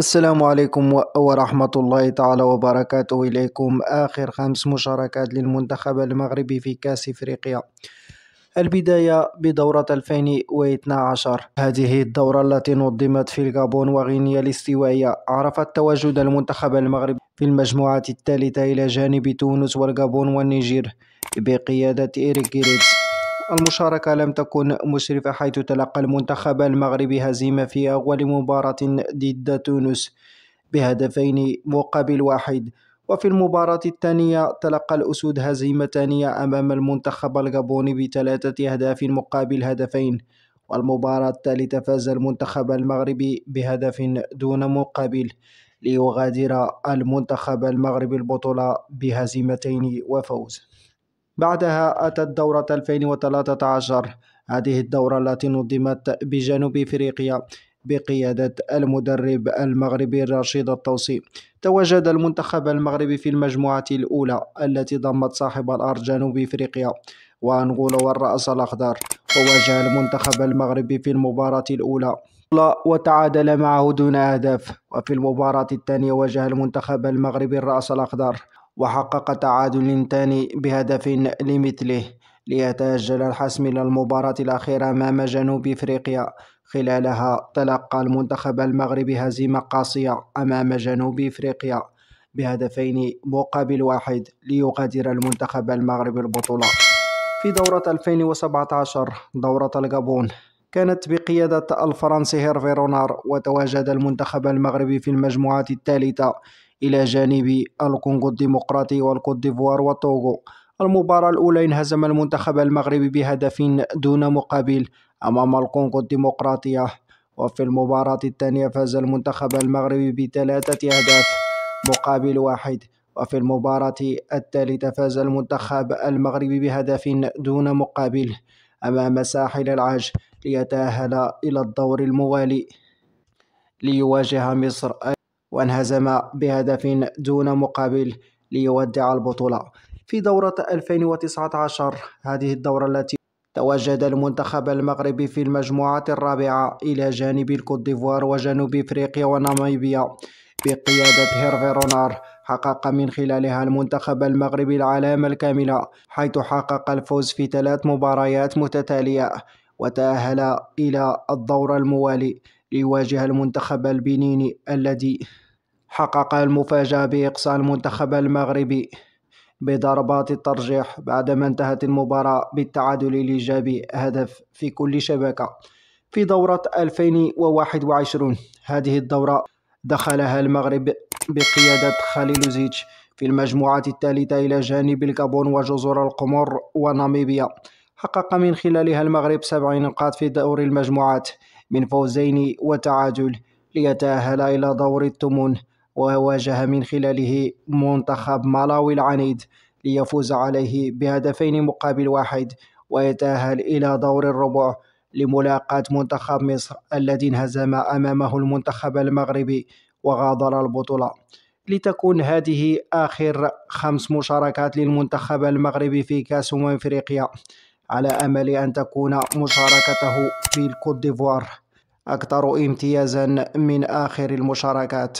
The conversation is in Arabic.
السلام عليكم ورحمة الله تعالى وبركاته إليكم آخر خمس مشاركات للمنتخب المغربي في كأس إفريقيا البداية بدورة 2012 هذه الدورة التي نظمت في الغابون وغينيا الاستوائية عرفت تواجد المنتخب المغربي في المجموعة الثالثة إلى جانب تونس والغابون والنيجير بقيادة إيريك جيريتس المشاركة لم تكن مشرفة حيث تلقى المنتخب المغربي هزيمة في أول مباراة ضد تونس بهدفين مقابل واحد وفي المباراة الثانية تلقى الأسود هزيمة ثانية أمام المنتخب الغابوني بثلاثة أهداف مقابل هدفين والمباراة الثالثة فاز المنتخب المغربي بهدف دون مقابل ليغادر المنتخب المغربي البطولة بهزيمتين وفوز بعدها أتت دورة 2013 هذه الدورة التي نظمت بجنوب إفريقيا بقيادة المدرب المغربي رشيد الطوسي تواجد المنتخب المغربي في المجموعة الأولى التي ضمت صاحب الأرض جنوب إفريقيا وأنغولا والرأس الأخضر وواجه المنتخب المغربي في المباراة الأولى وتعادل معه دون أهداف وفي المباراة الثانية واجه المنتخب المغربي الرأس الأخضر وحقق تعادل ثاني بهدف لمثله ليتأجل الحسم إلى المباراة الأخيرة أمام جنوب إفريقيا خلالها تلقى المنتخب المغربي هزيمة قاسية أمام جنوب إفريقيا بهدفين مقابل واحد ليغادر المنتخب المغربي البطولة في دورة 2017 دورة الجابون كانت بقيادة الفرنسي هيرفي رونار وتواجد المنتخب المغربي في المجموعة الثالثة إلى جانب الكونغو الديمقراطي والكوت ديفوار والطوغو المباراة الأولى انهزم المنتخب المغربي بهدف دون مقابل أمام الكونغو الديمقراطية وفي المباراة الثانية فاز المنتخب المغربي بثلاثة أهداف مقابل واحد وفي المباراة الثالثة فاز المنتخب المغربي بهدف دون مقابل أمام ساحل العاج ليتأهل إلى الدور الموالي ليواجه مصر وانهزم بهدف دون مقابل ليودع البطولة في دورة 2019 هذه الدورة التي تواجد المنتخب المغربي في المجموعة الرابعة إلى جانب الكوت ديفوار وجنوب إفريقيا وناميبيا بقيادة هيرفي رونار حقق من خلالها المنتخب المغربي العلامة الكاملة حيث حقق الفوز في ثلاث مباريات متتالية وتأهل إلى الدور الموالي ليواجه المنتخب البنيني الذي حقق المفاجأة بإقصاء المنتخب المغربي بضربات الترجيح بعدما انتهت المباراة بالتعادل الإيجابي هدف في كل شبكة في دورة 2021 هذه الدورة دخلها المغرب بقيادة خليل زيتش في المجموعة الثالثة إلى جانب الكابون وجزر القمر وناميبيا حقق من خلالها المغرب سبع نقاط في دور المجموعات من فوزين وتعادل ليتأهل إلى دور الثمن وواجه من خلاله منتخب مالاوي العنيد ليفوز عليه بهدفين مقابل واحد ويتأهل إلى دور الربع لملاقاة منتخب مصر الذي انهزم أمامه المنتخب المغربي وغادر البطولة لتكون هذه آخر خمس مشاركات للمنتخب المغربي في كأس أمم إفريقيا على أمل أن تكون مشاركته في الكوت ديفوار أكثر امتيازا من آخر المشاركات